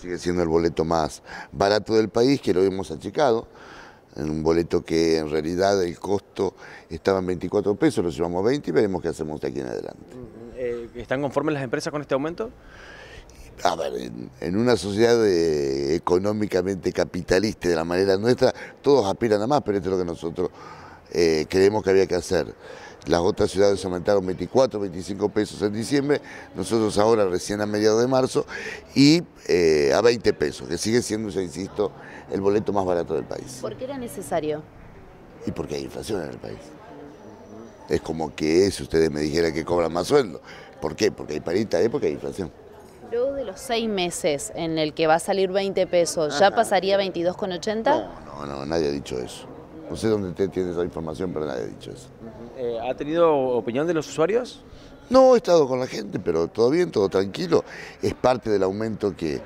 sigue siendo el boleto más barato del país, que lo hemos achicado, en un boleto que en realidad el costo estaba en 24 pesos, lo llevamos a 20 y veremos qué hacemos de aquí en adelante. Mm, eh, ¿Están conformes las empresas con este aumento? A ver, en, en una sociedad eh, económicamente capitalista de la manera nuestra, todos aspiran a más, pero esto es lo que nosotros eh, creemos que había que hacer. Las otras ciudades aumentaron 24, 25 pesos en diciembre, nosotros ahora recién a mediados de marzo y eh, a 20 pesos, que sigue siendo, ya insisto, el boleto más barato del país. ¿Por qué era necesario? Y porque hay inflación en el país. Es como que si ustedes me dijeran que cobran más sueldo. ¿Por qué? Porque hay parita, ¿eh? porque hay inflación. Luego de los seis meses en el que va a salir 20 pesos, ¿ya ah, pasaría 22,80? No, no, no, nadie ha dicho eso. No pues sé dónde tiene esa información, pero nadie ha dicho eso. Eh, ¿Ha tenido opinión de los usuarios? No, he estado con la gente, pero todo bien, todo tranquilo. Es parte del aumento que,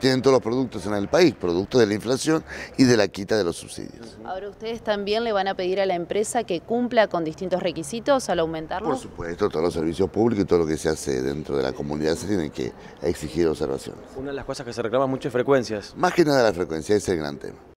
tienen todos los productos en el país, producto de la inflación y de la quita de los subsidios. Ahora, ¿ustedes también le van a pedir a la empresa que cumpla con distintos requisitos al aumentarlo? Por supuesto, todos los servicios públicos y todo lo que se hace dentro de la comunidad se tienen que exigir observaciones. Una de las cosas que se reclama mucho es frecuencias. Más que nada la frecuencia, ese es el gran tema.